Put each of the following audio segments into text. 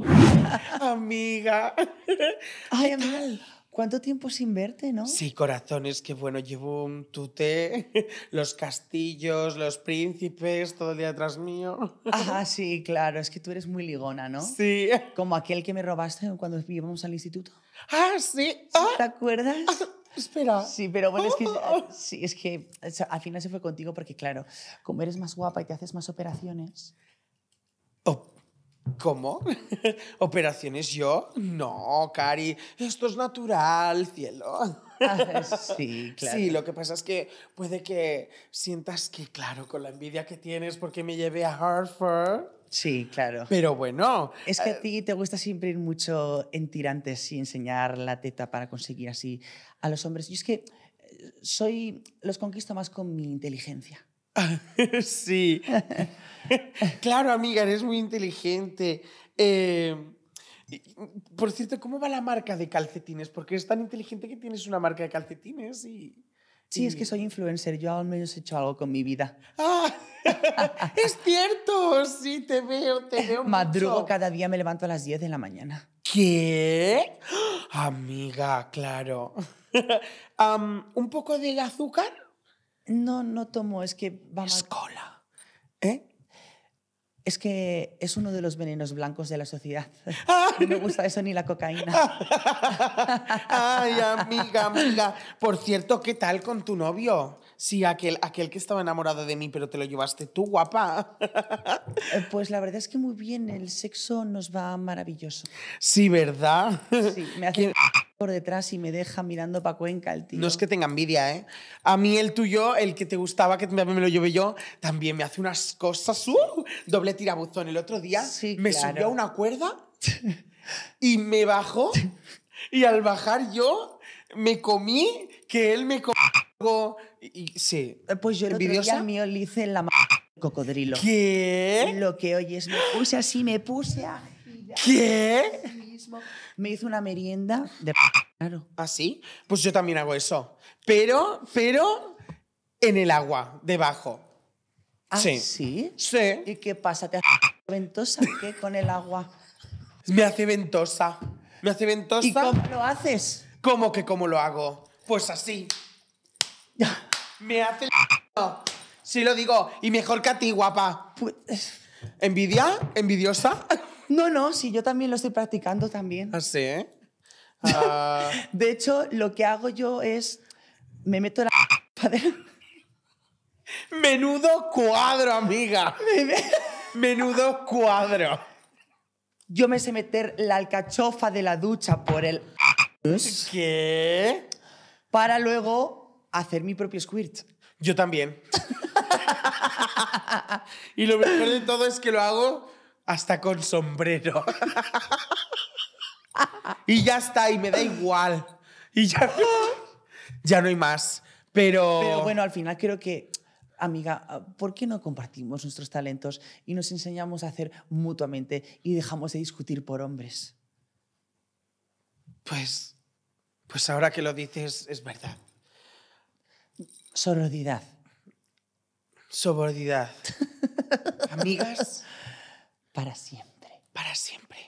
Amiga. Ay, amiga. ¿Cuánto tiempo sin verte, no? Sí, es que bueno, llevo un tute, los castillos, los príncipes, todo el día atrás mío. Ah, sí, claro, es que tú eres muy ligona, ¿no? Sí. Como aquel que me robaste cuando íbamos al instituto. Ah, sí. Ah. ¿Te acuerdas? Ah, espera. Sí, pero bueno, es que, ah. eh, sí, es que al final se fue contigo porque, claro, como eres más guapa y te haces más operaciones, ¿Cómo? ¿Operaciones yo? No, Cari, esto es natural, cielo. Ah, sí, claro. Sí, lo que pasa es que puede que sientas que, claro, con la envidia que tienes porque me llevé a Hartford. Sí, claro. Pero bueno. Es que a eh, ti te gusta siempre ir mucho en tirantes y enseñar la teta para conseguir así a los hombres. Yo es que eh, soy. los conquisto más con mi inteligencia. sí. claro, amiga, eres muy inteligente. Eh, por cierto, ¿cómo va la marca de calcetines? Porque es tan inteligente que tienes una marca de calcetines y... Sí, es que soy influencer. Yo al menos he hecho algo con mi vida. ¡Ah! ¡Es cierto! Sí, te veo, te veo. Madrugo cada día, me levanto a las 10 de la mañana. ¿Qué? Amiga, claro. ¿Un poco de azúcar? No, no tomo, es que... Va es cola. ¿Eh? Es que es uno de los venenos blancos de la sociedad. Ah. No me gusta eso ni la cocaína. Ay, amiga, amiga. Por cierto, ¿qué tal con tu novio? Sí, aquel, aquel que estaba enamorado de mí, pero te lo llevaste tú, guapa. Eh, pues la verdad es que muy bien, el sexo nos va maravilloso. Sí, ¿verdad? Sí, me hace por detrás y me deja mirando pa' Cuenca el tío. No es que tenga envidia, ¿eh? A mí el tuyo, el que te gustaba, que me lo llevé yo, también me hace unas cosas. ¡Uh! Doble tirabuzón. El otro día sí, me salió subió a una cuerda y me bajó. Y al bajar yo me comí que él me comió. Y, sí. Pues yo el otro día me mío le hice la cocodrilo. ¿Qué? Lo que oyes. me puse así, me puse a ¿Qué? Me hizo una merienda de... Claro. ¿Así? ¿Ah, pues yo también hago eso. Pero, pero en el agua, debajo. ¿Ah, sí. ¿Y qué pasa? ¿Te hace ventosa qué con el agua? Me hace ventosa. Me hace ventosa. ¿Y cómo lo haces? ¿Cómo que cómo lo hago? Pues así. Me hace Sí lo digo. Y mejor que a ti, guapa. Pues, ¿Envidia? ¿Envidiosa? No, no, sí, yo también lo estoy practicando también. ¿Ah, sí? Ah. de hecho, lo que hago yo es, me meto la... Menudo cuadro, amiga. Menudo cuadro. Yo me sé meter la alcachofa de la ducha por el... ¿Qué? Para luego hacer mi propio squirt. Yo también. y lo mejor de todo es que lo hago hasta con sombrero. y ya está, y me da igual. Y ya, ya no hay más. Pero... bueno, al final creo que amiga, ¿por qué no compartimos nuestros talentos y nos enseñamos a hacer mutuamente y dejamos de discutir por hombres? Pues, pues ahora que lo dices, es verdad. Sororidad. Sobordidad. Amigas, para siempre. Para siempre.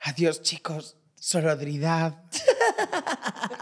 Adiós, chicos. Solidaridad.